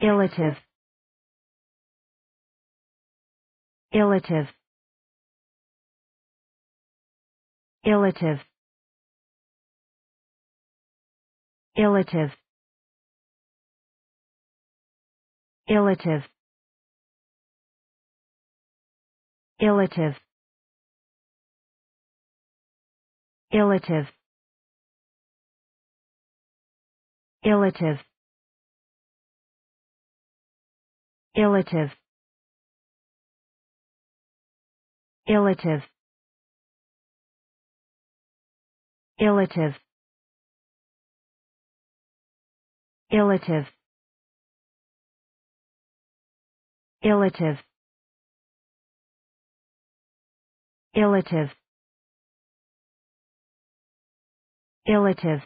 Illative. Illative. Illative. Illative. Illative. Illative. Illative. Illative. illative illative illative illative illative illative illative